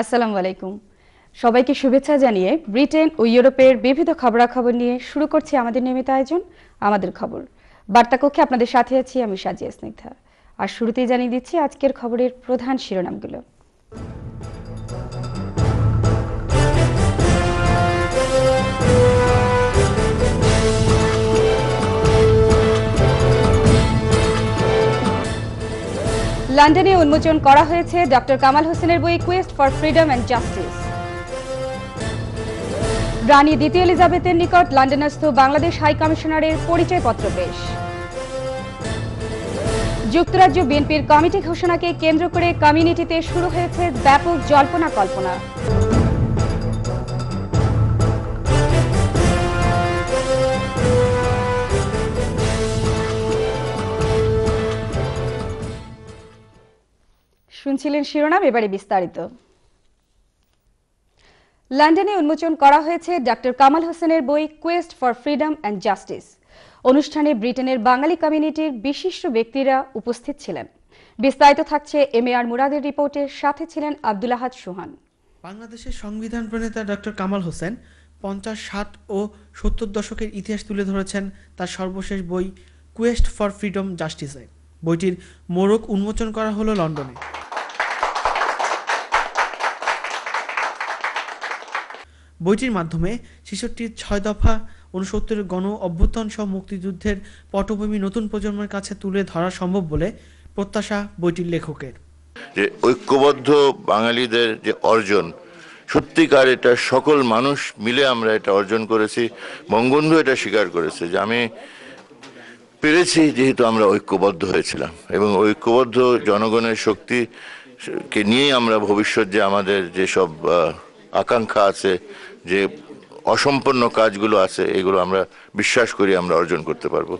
আসসালামু আলাইকুম সবাইকে শুভেচ্ছা জানিয়ে ব্রিটেন ও ইউরোপের বিবিধ খবরাখবর নিয়ে শুরু করছি আমাদের নিয়মিত আয়োজন আমাদের খবর বার্তাকক্ষে আপনাদের সাথে আছি আমি সাজিয়া স্নিগ্ধা আর শুরুতেই জানিয়ে দিচ্ছি আজকের খবরের প্রধান শিরোনামগুলো লন্ডনে উন্মোচন করা হয়েছে ডক্টর কামাল হোসেনের বই quest for freedom and justice রানী দ্বিতীয় এলিজাবেথের নিকট লন্ডনস্থ বাংলাদেশ হাই কমিশনারের পরিচয়পত্র পেশ যুক্তরাজ্য বিএনপির কমিটি ঘোষণাকে কেন্দ্র করে কমিউনিটিতে শুরু হয়েছে ব্যাপক জল্পনা কল্পনা শুনছিলেন শিরোনাম এবারে বিস্তারিত লন্ডনে উন্মোচন করা হয়েছে ডক্টর কামাল হোসেনের বই quest for freedom and justice অনুষ্ঠানে ব্রিটেনের বাঙালি কমিউনিটির বিশিষ্ট ব্যক্তিরা উপস্থিত ছিলেন বিস্তারিত থাকছে এম এ আর মুরাদের রিপোর্টে সাথে ছিলেন আব্দুল আহাদ সুহান বাংলাদেশের সংবিধান প্রণেতা ডক্টর কামাল হোসেন পঞ্চাশ ষাট ও সত্তর দশকের ইতিহাস তুলে ধরেছেন তার সর্বশেষ বই কোয়েস্ট ফর ফ্রিডম জাস্টিসে বইটির মোড়ক উন্মোচন করা হলো লন্ডনে বইটির মাধ্যমে শিশুটির ছয় দফা ঊনসত্তরের গণ অভ্যুত্থান সহ মুক্তিযুদ্ধের পটভূমি নতুন প্রজন্মের কাছে তুলে ধরা সম্ভব বলে প্রত্যাশা বইটির লেখকের যে ঐক্যবদ্ধ বাঙালিদের যে অর্জন সত্যিকার এটা সকল মানুষ মিলে আমরা এটা অর্জন করেছি বঙ্গবন্ধু এটা স্বীকার করেছে যে আমি পেরেছি যেহেতু আমরা ঐক্যবদ্ধ হয়েছিলাম এবং ঐক্যবদ্ধ জনগণের শক্তিকে নিয়েই আমরা ভবিষ্যৎ যে আমাদের যেসব আকাঙ্ক্ষা আছে যে অসম্পন্ন কাজগুলো আছে এগুলো আমরা বিশ্বাস করি আমরা অর্জন করতে পারব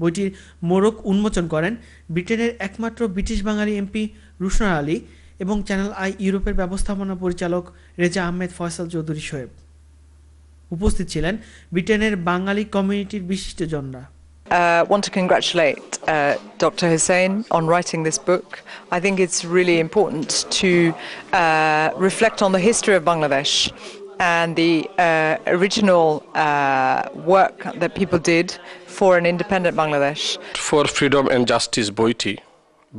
বইটির মোড়ক উন্মোচন করেন ব্রিটেনের একমাত্র ব্রিটিশ বাঙালি এমপি রুশনার আলী এবং চ্যানেল আই ইউরোপের ব্যবস্থাপনা পরিচালক রেজা আহমেদ ফয়সাল চৌধুরী সোহেব উপস্থিত ছিলেন ব্রিটেনের বাঙালি কমিউনিটির বিশিষ্টজনরা uh, want to congratulate uh, Dr. Hussein on writing this book. I think it's really important to uh, reflect on the history of Bangladesh and the uh, original uh, work that people did for an independent Bangladesh. For freedom and justice বইটি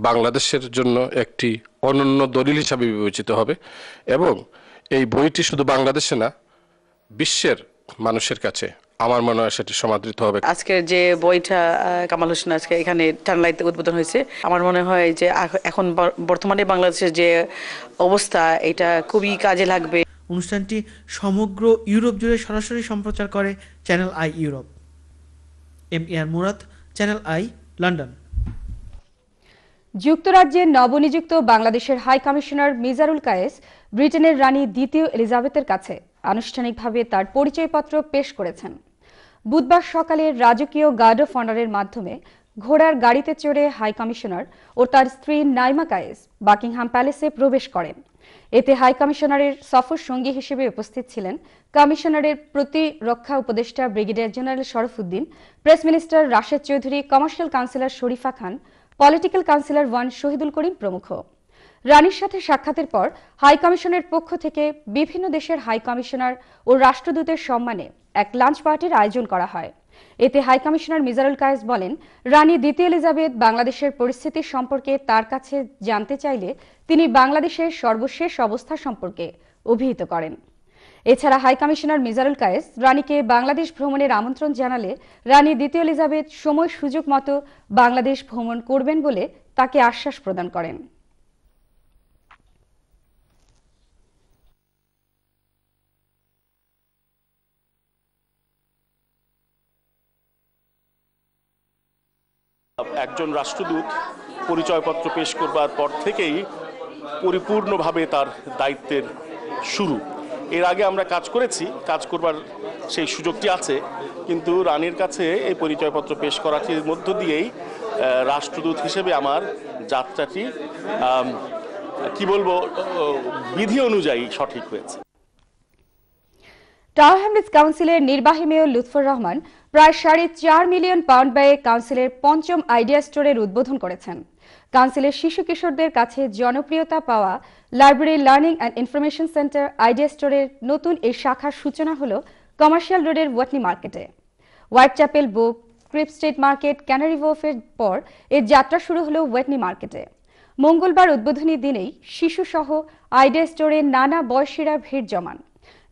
বাংলাদেশের জন্য একটি অনন্য দলিল হিসাবে বিবেচিত হবে এবং এই বইটি শুধু বাংলাদেশে না বিশ্বের মানুষের কাছে আমার মনে হয় সেটি সমাদৃত হবে আজকে যে বইটা কামাল হোসেন আজকে এখানে টানলাইতে উদ্বোধন হয়েছে আমার মনে হয় যে এখন বর্তমানে বাংলাদেশের যে অবস্থা এটা খুবই কাজে লাগবে অনুষ্ঠানটি সমগ্র ইউরোপ জুড়ে সরাসরি সম্প্রচার করে চ্যানেল আই ইউরোপ এম ইয়ার মুরাদ চ্যানেল আই লন্ডন যুক্তরাজ্যে নবনিযুক্ত বাংলাদেশের হাই কমিশনার মিজারুল কায়েস ব্রিটেনের রানী দ্বিতীয় এলিজাবেথের কাছে আনুষ্ঠানিকভাবে তার পরিচয়পত্র পেশ করেছেন বুধবার সকালে রাজকীয় গার্ড অফ অনারের মাধ্যমে ঘোড়ার গাড়িতে চড়ে হাই কমিশনার ও তার স্ত্রী নাইমা কায়েস বাকিংহাম প্যালেসে প্রবেশ করেন এতে হাই কমিশনারের সফর সঙ্গী হিসেবে উপস্থিত ছিলেন কমিশনারের প্রতিরক্ষা উপদেষ্টা brigadier general Sharaf Uddin press minister Rashed Chowdhury commercial councillor Sharifa Khan political councillor one Shahidul Karim প্রমুখ রানীর সাথে সাক্ষাতের পর হাই কমিশনের পক্ষ থেকে বিভিন্ন দেশের হাই কমিশনার ও রাষ্ট্রদূতের সম্মানে এক লাঞ্চ পার্টির আয়োজন করা হয় এতে হাই কমিশনার মিজারুল কায়েস বলেন রানী দ্বিতীয় এলিজাবেথ বাংলাদেশের পরিস্থিতি সম্পর্কে তার কাছে জানতে চাইলে তিনি বাংলাদেশের সর্বশেষ অবস্থা সম্পর্কে অভিহিত করেন এছাড়া হাই কমিশনার মিজারুল কায়েস রানীকে বাংলাদেশ ভ্রমণের আমন্ত্রণ জানালে রানী দ্বিতীয় এলিজাবেথ সময় সুযোগ মতো বাংলাদেশ ভ্রমণ করবেন বলে তাকে আশ্বাস প্রদান করেন একজন রাষ্ট্রদূত পরিচয়পত্র পেশ করবার পর থেকেই পরিপূর্ণভাবে তার দায়িত্বের শুরু এর আগে আমরা কাজ করেছি কাজ করবার সেই সুযোগটি আছে কিন্তু রানীর কাছে এই পরিচয়পত্র পেশ করাটির মধ্য দিয়েই রাষ্ট্রদূত হিসেবে আমার যাত্রাটি কি বলবো বিধি অনুযায়ী সঠিক হয়েছে টাওয়ার হ্যামলেটস কাউন্সিলের নির্বাহী মেয়র লুৎফর রহমান প্রায় সাড়ে চার মিলিয়ন পাউন্ড ব্যয়ে কাউন্সিলের পঞ্চম আইডিয়া স্টোরের উদ্বোধন করেছেন কাউন্সিলের শিশু কিশোরদের কাছে জনপ্রিয়তা পাওয়া library learning and information centre idea স্টোরের নতুন এই শাখার সূচনা হল কমার্শিয়াল রোডের ওয়াটনি মার্কেটে হোয়াইট চ্যাপেল বুক ক্রিপ স্ট্রিট মার্কেট ক্যানারি ওয়ফের পর এর যাত্রা শুরু হলো ওয়েটনি মার্কেটে মঙ্গলবার উদ্বোধনী দিনেই শিশুসহ আইডিয়া স্টোরে নানা বয়সীরা ভিড় জমান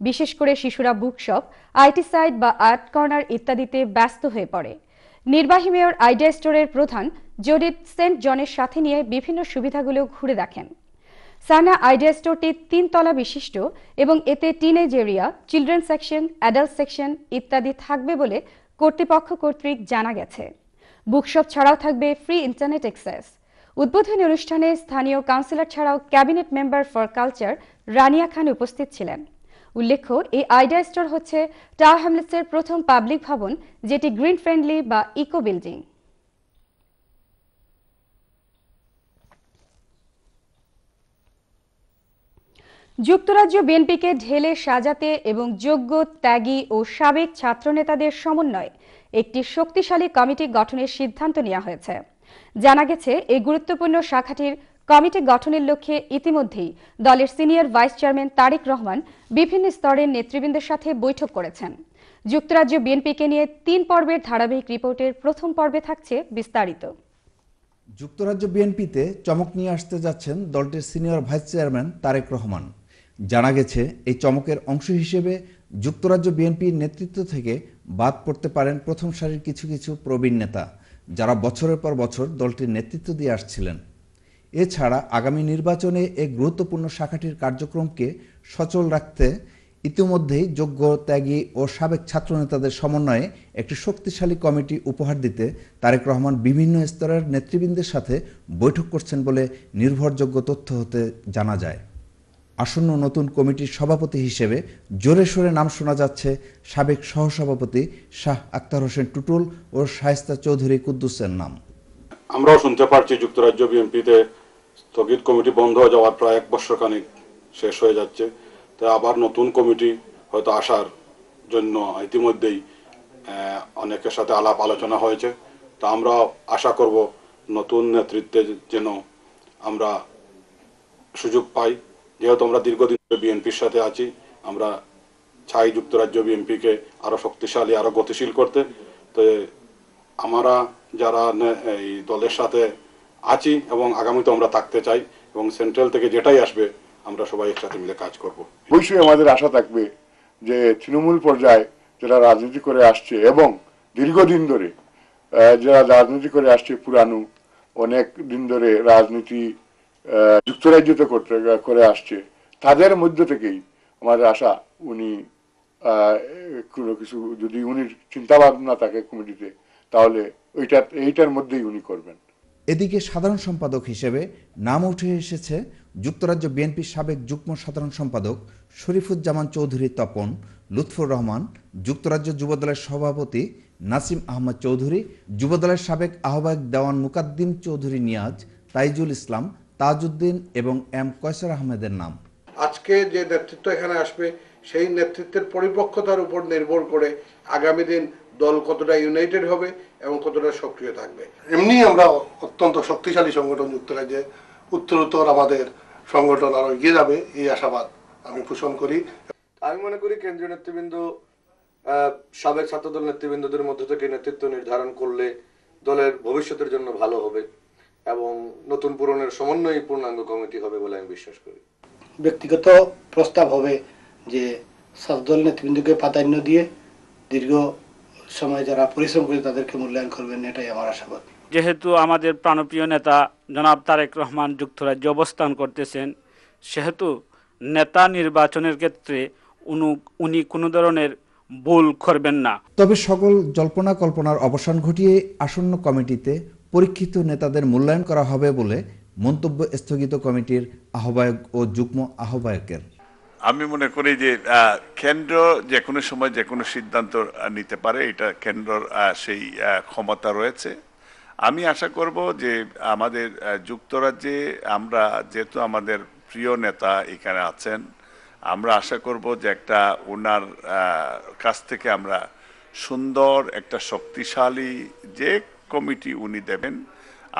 বিশেষ করে শিশুরা বুকশপ আইটি সাইট বা আর্ট কর্নার ইত্যাদিতে ব্যস্ত হয়ে পড়ে নির্বাহী মেয়র আইডিয়া স্টোরের প্রধান জোডিট সেন্ট জনের সাথে নিয়ে বিভিন্ন সুবিধাগুলো ঘুরে দেখেন সানা আইডিয়া স্টোরটি তিনতলা বিশিষ্ট এবং এতে teenage area children section adult section ইত্যাদি থাকবে বলে কর্তৃপক্ষ কর্তৃক জানা গেছে বুকশপ ছাড়াও থাকবে ফ্রি ইন্টারনেট অ্যাক্সেস উদ্বোধনী অনুষ্ঠানে স্থানীয় কাউন্সিলর ছাড়াও cabinet member for culture Rania Khan উপস্থিত ছিলেন উল্লেখ্য এই আইডিয়া স্টোর হচ্ছে টাওয়ার হ্যামলেটসের প্রথম পাবলিক ভবন যেটি গ্রিন ফ্রেন্ডলি বা ইকো বিল্ডিং যুক্তরাজ্য বিএনপিকে ঢেলে সাজাতে এবং যোগ্য ত্যাগী ও সাবেক ছাত্রনেতাদের সমন্বয়ে একটি শক্তিশালী কমিটি গঠনের সিদ্ধান্ত নেওয়া হয়েছে জানা গেছে এই গুরুত্বপূর্ণ শাখাটির কমিটি গঠনের লক্ষ্যে ইতিমধ্যেই দলের senior vice chairman Tarique Rahman বিভিন্ন স্তরের নেতৃবৃন্দের সাথে বৈঠক করেছেন যুক্তরাজ্য বিএনপিকে নিয়ে তিন পর্বের ধারাবাহিক রিপোর্টের প্রথম পর্বে থাকছে বিস্তারিত যুক্তরাজ্য বিএনপিতে চমক নিয়ে আসতে যাচ্ছেন দলটির senior vice chairman Tarique Rahman জানা গেছে এই চমকের অংশ হিসেবে যুক্তরাজ্য বিএনপির নেতৃত্ব থেকে বাদ পড়তে পারেন প্রথম সারির কিছু কিছু প্রবীণ নেতা যারা বছরের পর বছর দলটির নেতৃত্ব দিয়ে আসছিলেন এছাড়া আগামী নির্বাচনে এ গুরুত্বপূর্ণ শাখাটির কার্যক্রমকে সচল রাখতে ইতিমধ্যেই যোগ্য ত্যাগী ও সাবেক ছাত্রনেতাদের সমন্বয়ে একটি শক্তিশালী কমিটি উপহার দিতে তারেক রহমান বিভিন্ন স্তরের নেতৃবৃন্দের সাথে বৈঠক করছেন বলে নির্ভরযোগ্য তথ্য হতে জানা যায় আসন্ন নতুন কমিটির সভাপতি হিসেবে জোরে সোরে নাম শোনা যাচ্ছে সাবেক সহসভাপতি শাহ আক্তার হোসেন টুটুল ও শায়স্তা চৌধুরী কুদ্দুসের নাম আমরাও শুনতে পারছি যুক্তরাজ্য বিএনপিতে স্থগিত কমিটি বন্ধ হয়ে যাওয়ার প্রায় এক বছর খানিক শেষ হয়ে যাচ্ছে তাই আবার নতুন কমিটি হয়তো আসার জন্য ইতিমধ্যেই অনেকের সাথে আলাপ আলোচনা হয়েছে তা আমরা আশা করব নতুন নেতৃত্বে যেন আমরা সুযোগ পাই যেহেতু আমরা দীর্ঘদিন বিএনপির সাথে আছি আমরা ছাই যুক্তরাজ্য বিএনপিকে আরও শক্তিশালী আরও গতিশীল করতে তো আমরা যারা এই দলের সাথে আছি এবং আগামীতে আমরা থাকতে চাই এবং সেন্ট্রাল থেকে যেটাই আসবে আমরা সবাই একসাথে মিলে কাজ করব অবশ্যই আমাদের আশা থাকবে যে তৃণমূল পর্যায়ে যারা রাজনীতি করে আসছে এবং দীর্ঘদিন ধরে যারা রাজনীতি করে আসছে পুরানো অনেক দিন ধরে রাজনীতি যুক্তরাজ্যতে করতে করে আসছে তাদের মধ্য থেকেই আমাদের আশা উনি কোনো কিছু যদি উনি চিন্তা ভাবনা থাকে কমিটিতে তাহলে ওইটা এইটার মধ্যেই উনি করবেন এদিকে সাধারণ সম্পাদক হিসেবে নাম উঠে এসেছে যুক্তরাজ্য বিএনপির সাবেক যুগ্ম সাধারণ সম্পাদক শরীফুজ্জামান চৌধুরী তপন লুৎফুর রহমান যুক্তরাজ্য যুবদলের সভাপতি নাসিম আহমদ চৌধুরী যুবদলের সাবেক আহ্বায়ক দেওয়ান মুকাদ্দিম চৌধুরী নিয়াজ তাইজুল ইসলাম তাজউদ্দিন এবং এম কয়সার আহমেদের নাম আজকে যে নেতৃত্ব এখানে আসবে সেই নেতৃত্বের পরিপক্কতার উপর নির্ভর করে আগামী দিন দল কতটা ইউনাইটেড হবে এবং কতটা সক্রিয় থাকবে এমনি আমরা অত্যন্ত শক্তিশালী সংগঠন যুক্তরাজ্যে উত্তরোত্তর আমাদের সংগঠন আরো এগিয়ে যাবে এই আশাবাদ আমি পোষণ করি আমি মনে করি কেন্দ্রীয় নেতৃবৃন্দ সাবেক ছাত্রদল নেতৃবৃন্দদের মধ্য থেকে নেতৃত্ব নির্ধারণ করলে দলের ভবিষ্যতের জন্য ভালো হবে এবং নতুন পূরণের সমন্বয় পূর্ণাঙ্গ কমিটি হবে বলে আমি বিশ্বাস করি ব্যক্তিগত প্রস্তাব হবে যে ছাত্রদল নেতৃবৃন্দকে প্রাধান্য দিয়ে দীর্ঘ সময় যারা পরিশ্রম করে তাদেরকে মূল্যায়ন করবেন এটাই আমার আশাবাদ যেহেতু আমাদের প্রাণপ্রিয় নেতা জনাব তারেক রহমান যুক্তরাজ্যে অবস্থান করতেছেন সেহেতু নেতা নির্বাচনের ক্ষেত্রে উনি কোনো ধরনের ভুল করবেন না তবে সকল জল্পনা কল্পনার অবসান ঘটিয়ে আসন্ন কমিটিতে পরীক্ষিত নেতাদের মূল্যায়ন করা হবে বলে মন্তব্য স্থগিত কমিটির আহ্বায়ক ও যুগ্ম আহ্বায়কের আমি মনে করি যে কেন্দ্র যে কোনো সময় যে কোনো সিদ্ধান্ত নিতে পারে এটা কেন্দ্রর সেই ক্ষমতা রয়েছে আমি আশা করব যে আমাদের যুক্তরাজ্যে আমরা যেহেতু আমাদের প্রিয় নেতা এখানে আছেন আমরা আশা করব যে একটা ওনার কাছ থেকে আমরা সুন্দর একটা শক্তিশালী যে কমিটি উনি দেবেন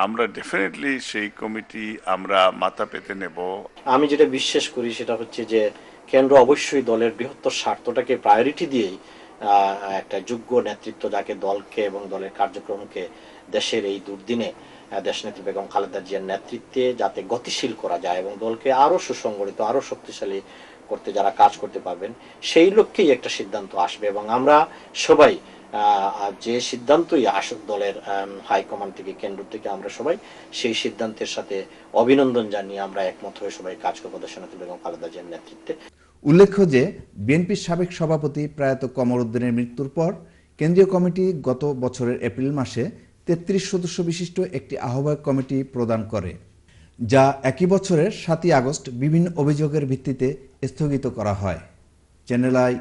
আমরা ডেফিনেটলি সেই কমিটি আমরা মাথা পেতে নেব আমি যেটা বিশ্বাস করি সেটা হচ্ছে যে কেন্দ্র অবশ্যই দলের বৃহত্তর স্বার্থটাকে প্রায়োরিটি দিয়েই একটা যোগ্য নেতৃত্ব যাকে দলকে এবং দলের কার্যক্রমকে দেশের এই দুর্দিনে দেশনেত্রী বেগম খালেদা জিয়ার নেতৃত্বে যাতে গতিশীল করা যায় এবং দলকে আরও সুসংগঠিত আরও শক্তিশালী করতে যারা কাজ করতে পারবেন সেই লক্ষ্যেই একটা সিদ্ধান্ত আসবে এবং আমরা সবাই যে সিদ্ধান্তই আসুক দলের হাইকমান্ড থেকে কেন্দ্র থেকে আমরা সবাই সেই সিদ্ধান্তের সাথে অভিনন্দন জানিয়ে আমরা একমত হয়ে সবাই কাজ করবো দেশনেত্রী বেগম খালেদা জিয়ার নেতৃত্বে উল্লেখ্য যে বিএনপির সাবেক সভাপতি প্রয়াত কমরউদ্দিনের মৃত্যুর পর কেন্দ্রীয় কমিটি গত বছরের এপ্রিল মাসে তেত্রিশ সদস্য বিশিষ্ট একটি আহ্বায়ক কমিটি প্রদান করে যা একই বছরের সাতই আগস্ট বিভিন্ন অভিযোগের ভিত্তিতে স্থগিত করা হয় চ্যানেল আই